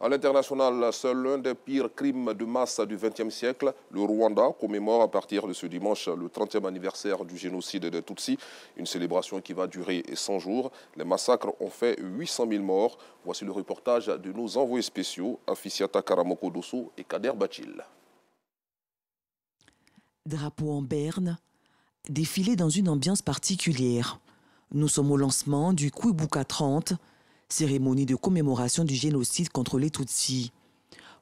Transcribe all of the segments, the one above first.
À l'international, seul l'un des pires crimes de masse du XXe siècle, le Rwanda commémore à partir de ce dimanche le 30e anniversaire du génocide des Tutsi, une célébration qui va durer 100 jours. Les massacres ont fait 800 000 morts. Voici le reportage de nos envoyés spéciaux, Afisiata Karamoko Dosso et Kader Bachil. Drapeau en berne, défilé dans une ambiance particulière. Nous sommes au lancement du Kouibouka 30, cérémonie de commémoration du génocide contre les Tutsis.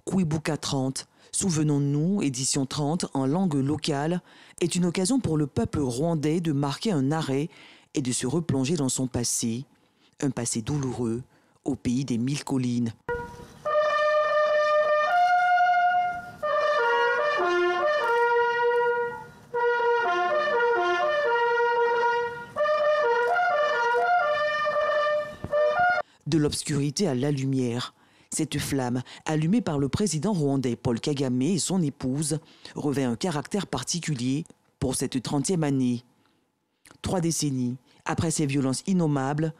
Kouibouka 30, Souvenons-nous, édition 30 en langue locale, est une occasion pour le peuple rwandais de marquer un arrêt et de se replonger dans son passé, un passé douloureux au pays des mille collines, de l'obscurité à la lumière. Cette flamme, allumée par le président rwandais Paul Kagame et son épouse, revêt un caractère particulier pour cette 30e année. Trois décennies après ces violences innommables,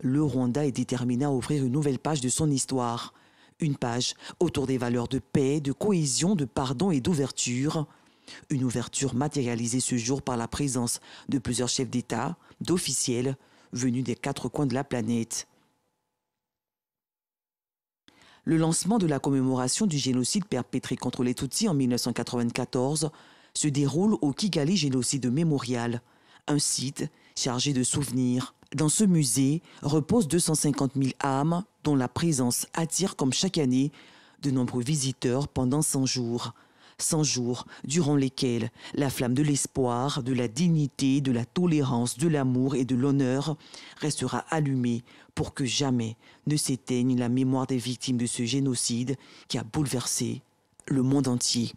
le Rwanda est déterminé à ouvrir une nouvelle page de son histoire. Une page autour des valeurs de paix, de cohésion, de pardon et d'ouverture. Une ouverture matérialisée ce jour par la présence de plusieurs chefs d'État, d'officiels, venus des quatre coins de la planète le lancement de la commémoration du génocide perpétré contre les Tutsis en 1994 se déroule au Kigali Génocide Mémorial, un site chargé de souvenirs. Dans ce musée reposent 250 000 âmes dont la présence attire comme chaque année de nombreux visiteurs pendant 100 jours. 100 jours durant lesquels la flamme de l'espoir, de la dignité, de la tolérance, de l'amour et de l'honneur restera allumée pour que jamais ne s'éteigne la mémoire des victimes de ce génocide qui a bouleversé le monde entier.